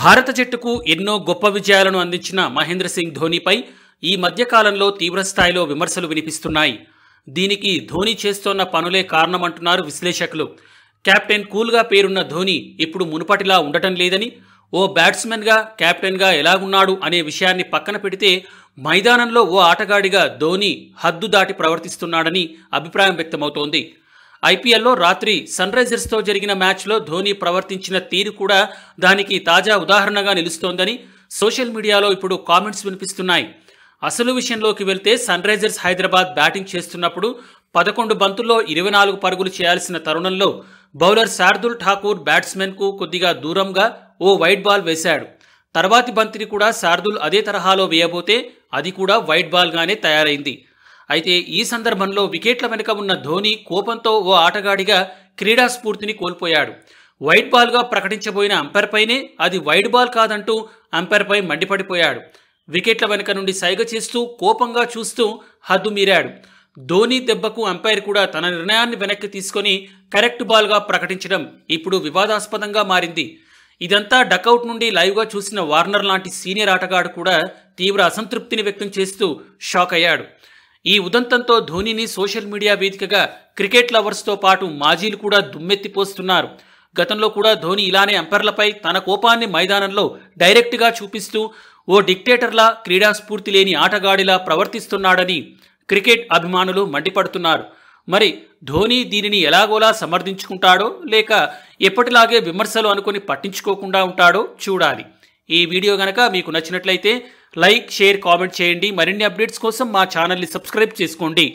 భారత జట్టుకు ఎన్నో గొప్ప విజయాలను అందించిన మహేంద్ర సింగ్ ధోనిపై ఈ మధ్యకాలంలో తీవ్రస్థాయిలో విమర్శలు వినిపిస్తున్నాయి దీనికి ధోని చేస్తోన్న పనులే కారణమంటున్నారు విశ్లేషకులు కెప్టెన్ కూల్గా పేరున్న ధోని ఇప్పుడు మునుపటిలా ఉండటం లేదని ఓ బ్యాట్స్మెన్గా కెప్టెన్గా ఎలాగున్నాడు అనే విషయాన్ని పక్కన పెడితే మైదానంలో ఓ ఆటగాడిగా ధోని హద్దు దాటి ప్రవర్తిస్తున్నాడని అభిప్రాయం వ్యక్తమవుతోంది ఐపీఎల్లో రాత్రి సన్ రైజర్స్తో జరిగిన మ్యాచ్లో ధోని ప్రవర్తించిన తీరు కూడా దానికి తాజా ఉదాహరణగా నిలుస్తోందని సోషల్ మీడియాలో ఇప్పుడు కామెంట్స్ వినిపిస్తున్నాయి అసలు విషయంలోకి వెళ్తే సన్ రైజర్స్ హైదరాబాద్ బ్యాటింగ్ చేస్తున్నప్పుడు పదకొండు బంతుల్లో ఇరవై నాలుగు పరుగులు చేయాల్సిన తరుణంలో బౌలర్ శార్దుల్ ఠాకూర్ బ్యాట్స్మెన్కు కొద్దిగా దూరంగా ఓ వైట్ బాల్ వేశాడు తర్వాతి బంతిని కూడా శార్దుల్ అదే తరహాలో వేయబోతే అది కూడా వైట్ బాల్గానే తయారైంది అయితే ఈ సందర్భంలో వికెట్ల వెనుక ఉన్న ధోని కోపంతో ఓ ఆటగాడిగా క్రీడా స్ఫూర్తిని కోల్పోయాడు వైట్ బాల్గా ప్రకటించబోయిన అంపైర్పైనే అది వైడ్ బాల్ కాదంటూ అంపైర్పై మండిపడిపోయాడు వికెట్ల వెనుక నుండి సైగ చేస్తూ కోపంగా చూస్తూ హద్దు మీరాడు ధోని దెబ్బకు అంపైర్ కూడా తన నిర్ణయాన్ని వెనక్కి తీసుకొని కరెక్ట్ బాల్గా ప్రకటించడం ఇప్పుడు వివాదాస్పదంగా మారింది ఇదంతా డకౌట్ నుండి లైవ్గా చూసిన వార్నర్ లాంటి సీనియర్ ఆటగాడు కూడా తీవ్ర అసంతృప్తిని వ్యక్తం చేస్తూ షాక్ అయ్యాడు ఈ ఉదంతంతో ధోనిని సోషల్ మీడియా వేదికగా క్రికెట్ లవర్స్తో పాటు మాజీలు కూడా దుమ్మెత్తిపోస్తున్నారు గతంలో కూడా ధోని ఇలానే అంపర్లపై తన కోపాన్ని మైదానంలో డైరెక్ట్గా చూపిస్తూ ఓ డిక్టేటర్లా క్రీడాస్ఫూర్తి లేని ఆటగాడిలా ప్రవర్తిస్తున్నాడని క్రికెట్ అభిమానులు మండిపడుతున్నారు మరి ధోని దీనిని ఎలాగోలా సమర్థించుకుంటాడో లేక ఎప్పటిలాగే విమర్శలు అనుకుని పట్టించుకోకుండా ఉంటాడో చూడాలి ఈ వీడియో గనక మీకు నచ్చినట్లయితే లైక్ షేర్ కామెంట్ చేయండి మరిన్ని అప్డేట్స్ కోసం మా ఛానల్ని సబ్స్క్రైబ్ చేసుకోండి